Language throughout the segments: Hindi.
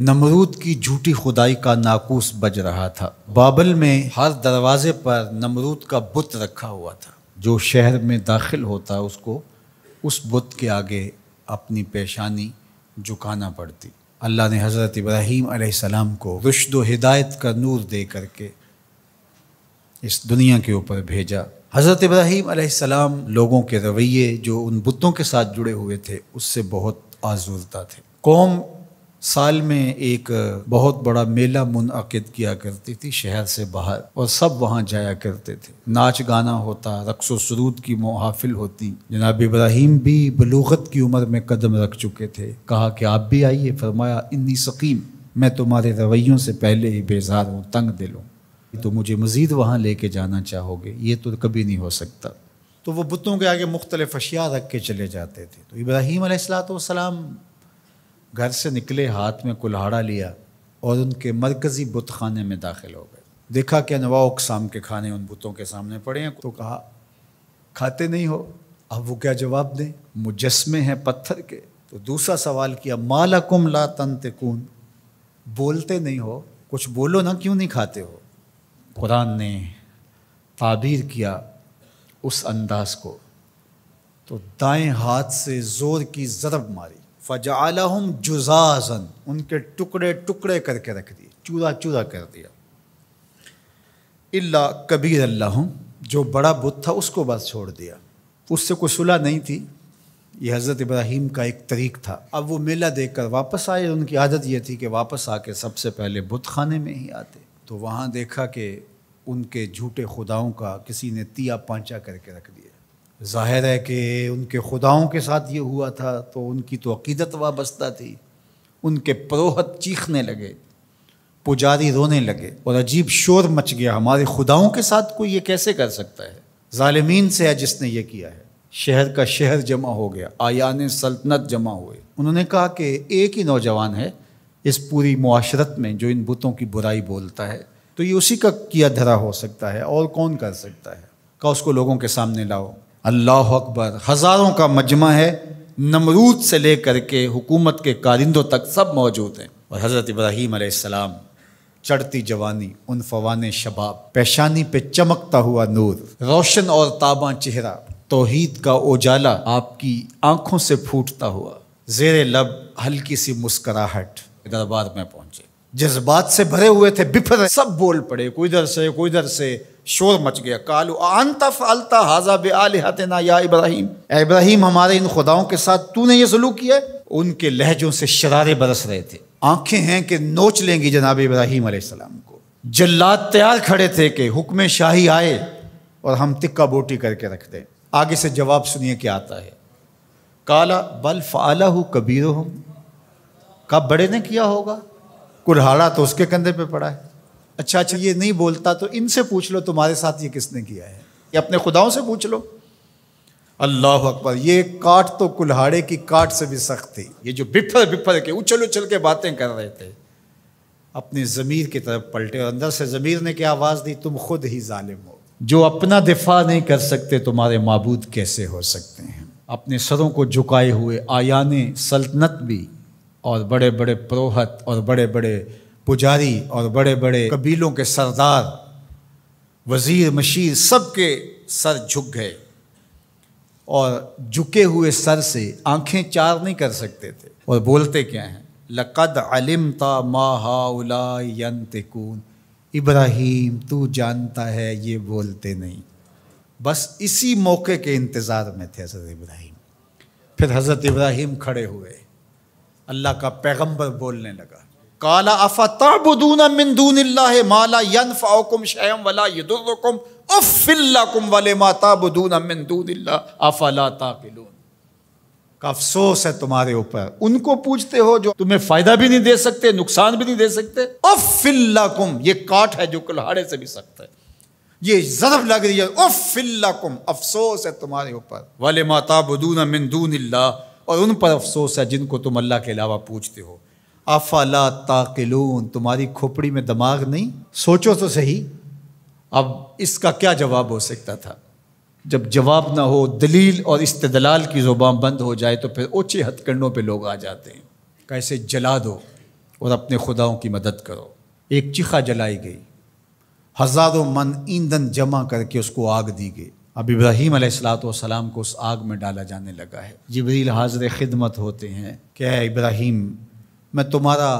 नमरूद की झूठी खुदाई का नाकूस बज रहा था बाबल में हर दरवाजे पर नमरूद का बुत रखा हुआ था जो शहर में दाखिल होता उसको उस बुत के आगे अपनी पेशानी झुकाना पड़ती अल्लाह ने हज़रत इब्राहीम अलैहिस्सलाम को रुशद हिदायत का नूर दे करके इस दुनिया के ऊपर भेजा हज़रत इब्राहीम अलैहिस्सलाम लोगों के रवैये जो उन बुतों के साथ जुड़े हुए थे उससे बहुत आजूरता थे कौम साल में एक बहुत बड़ा मेला मुनद किया करती थी शहर से बाहर और सब वहाँ जाया करते थे नाच गाना होता रक्स सरूद की महाफिल होती जनाब इब्राहिम भी बलूगत की उम्र में कदम रख चुके थे कहा कि आप भी आइए फरमाया इन्नी सकीम मैं तुम्हारे रवैयों से पहले ही बेजार हूँ तंग दिलूँ तो मुझे मज़ीद वहाँ लेके जाना चाहोगे ये तो कभी नहीं हो सकता तो वो बुतों के आगे मुख्तलिफ अशिया रख के चले जाते थे तो इब्राहिम सलाम घर से निकले हाथ में कुल्हाड़ा लिया और उनके मरकज़ी बुत खाने में दाखिल हो गए देखा कि अनवा उकसाम के खाने उन बुतों के सामने पड़े हैं तो कहा खाते नहीं हो अब वो क्या जवाब दें मुजस्मे हैं पत्थर के तो दूसरा सवाल किया मालकुम ला तंतकून बोलते नहीं हो कुछ बोलो ना क्यों नहीं खाते हो कुरान ने ताबीर किया उस अंदाज को तो दाएं हाथ से ज़ोर की ज़रब मारी फ़जालहम जुजाजन उनके टुकड़े टुकड़े करके रख दिए चूरा चूरा कर दिया इल्ला कबीर अल्लाह जो बड़ा बुत था उसको बस छोड़ दिया उससे कोई सुलह नहीं थी ये हज़रत इब्राहिम का एक तरीक था अब वो मेला देख कर वापस आए उनकी आदत ये थी कि वापस आके सबसे पहले बुत खाने में ही आते तो वहाँ देखा कि उनके झूठे खुदाओं का किसी ने तिया पाँचा करके रख दिया ज़ाहिर है कि उनके खुदाओं के साथ ये हुआ था तो उनकी तो अकीदत वाबस्ता थी उनके परोहत चीखने लगे पुजारी रोने लगे और अजीब शोर मच गया हमारे खुदाओं के साथ कोई ये कैसे कर सकता है ालमीन से है जिसने ये किया है शहर का शहर जमा हो गया आयान सल्तनत जमा हुए उन्होंने कहा कि एक ही नौजवान है इस पूरी माशरत में जो इन बुतों की बुराई बोलता है तो ये उसी का किया धरा हो सकता है और कौन कर सकता है का उसको लोगों के सामने लाओ अल्लाह अकबर हज़ारों का मजमा है नमरूद से लेकर के हुकूमत के कारिंदों तक सब मौजूद हैं और हज़रत इब्राहीम आसमाम चढ़ती जवानी उन फवान शबाब पेशानी पे चमकता हुआ नूर रोशन और ताबा चेहरा तोहीद का उजाला आपकी आंखों से फूटता हुआ जेर लब हल्की सी मुस्कराहट दरबार में पहुंचे जज्बात से भरे हुए थे बिफर सब बोल पड़े कोई इधर से कोई इधर से शोर मच गया कालू आंता फालता हाजा बे आल हतना या इब्राहिम इब्राहिम हमारे इन खुदाओं के साथ तूने ये सलूक किया उनके लहजों से शरारे बरस रहे थे आंखें हैं कि नोच लेंगी जनाब इब्राहिम आसमाम को जल्लाद तैयार खड़े थे कि हुक्म शाही आए और हम तिक्का बोटी करके रख दें आगे से जवाब सुनिए क्या आता है काला बल फाला हो कबीर हो कब बड़े ने किया होगा कुल्हाड़ा तो उसके कंधे पे पड़ा है अच्छा अच्छा ये नहीं बोलता तो इनसे पूछ लो तुम्हारे साथ ये किसने किया है ये अपने खुदाओं से पूछ लो अल्लाह अकबर ये काट तो कुल्हाड़े की काट से भी सख्त थी ये जो बिफर बिफर के उछल उछल के बातें कर रहे थे अपने ज़मीर की तरफ पलटे और अंदर से ज़मीर ने क्या आवाज़ दी तुम खुद ही ालिम हो जो अपना दिफा नहीं कर सकते तुम्हारे मबूद कैसे हो सकते हैं अपने सरों को झुकाए हुए आयाने सल्तनत भी और बड़े बड़े प्रोहत और बड़े बड़े पुजारी और बड़े बड़े कबीलों के सरदार वजीर मशीर सब के सर झुक गए और झुके हुए सर से आंखें चार नहीं कर सकते थे और बोलते क्या हैं लक़द अलिम ता माहाउलाकून इब्राहिम तू जानता है ये बोलते नहीं बस इसी मौके के इंतज़ार में थे हज़रत इब्राहिम फिर हज़रत इब्राहिम खड़े हुए अल्लाह का पैगंबर बोलने लगा काला अफ़तबून मिंदून माला शैम वला उफ़िल्लाकुम वले माताबून मिंदून अफ़ला का अफसोस है तुम्हारे ऊपर उनको पूछते हो जो तुम्हें फायदा भी नहीं दे सकते नुकसान भी नहीं दे सकते उफ़िल्लाकुम ये काट है जो कुल्हाड़े से भी सख्त है ये जरब लग रही है उफ़िल्लाकुम अफसोस है तुम्हारे ऊपर वले माताबून मिंदून और उन पर अफसोस है जिनको तुम अल्लाह के अलावा पूछते हो अफला ताकिलून तुम्हारी खोपड़ी में दिमाग नहीं सोचो तो सही अब इसका क्या जवाब हो सकता था जब जवाब ना हो दलील और इस्तलाल की ज़ुबान बंद हो जाए तो फिर ऊँचे हथकंडों पे लोग आ जाते हैं कैसे जला दो और अपने खुदाओं की मदद करो एक चिखा जलाई गई हज़ारों मन ईंधन जमा करके उसको आग दी गई अब इब्राहिम सलाम को उस आग में डाला जाने लगा है जबरील हाजर खिदमत होते हैं क्या इब्राहिम मैं तुम्हारा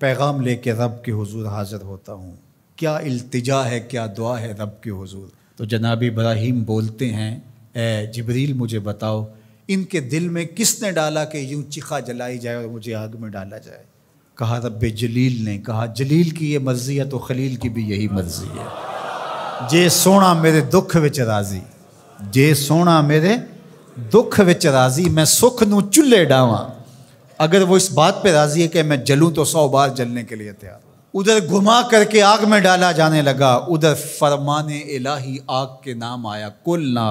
पैगाम लेके रब के हुजूर हाज़िर होता हूँ क्या इल्तिजा है क्या दुआ है रब के हुजूर तो जनाब इब्राहिम बोलते हैं ए जबरील मुझे बताओ इनके दिल में किसने डाला कि यूँ चिखा जलाई जाए और मुझे आग में डाला जाए कहा रब जलील ने कहा जलील की ये मर्जी है तो खलील की भी यही मर्जी है जे सोना मेरे दुख विच राजी जे सोना मेरे दुख विच राजी मैं सुख न चुल्हे डावा अगर वो इस बात पे राजी है कि मैं जलूँ तो सौ बार जलने के लिए तैयार उधर घुमा करके आग में डाला जाने लगा उधर फरमान इलाही आग के नाम आया कुल ना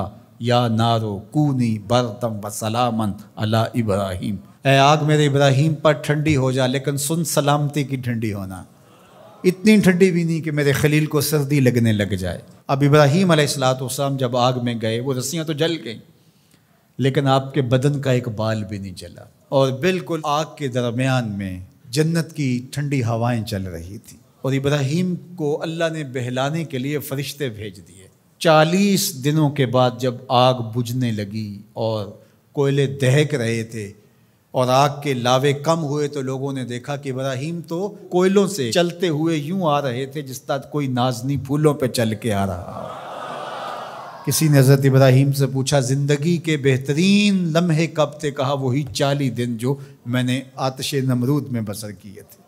या नारो कूनी बरतम व सलामन अला इब्राहिम ए आग मेरे इब्राहिम पर ठंडी हो जा लेकिन सुन सलामती की ठंडी होना इतनी ठंडी भी नहीं कि मेरे खलील को सर्दी लगने लग जाए अब इब्राहिम अलैहिस्सलाम जब आग में गए वो रस्सियाँ तो जल गई लेकिन आपके बदन का एक बाल भी नहीं जला और बिल्कुल आग के दरमियान में जन्नत की ठंडी हवाएं चल रही थी और इब्राहिम को अल्लाह ने बहलाने के लिए फरिश्ते भेज दिए चालीस दिनों के बाद जब आग बुझने लगी और कोयले दहक रहे थे और आग के लावे कम हुए तो लोगों ने देखा कि इब्राहिम तो कोयलों से चलते हुए यूं आ रहे थे जिस तरह कोई नाजनी फूलों पे चल के आ रहा किसी ने हज़रत इब्राहिम से पूछा ज़िंदगी के बेहतरीन लम्हे कब थे कहा वही चालीस दिन जो मैंने आतश नमरूद में बसर किए थे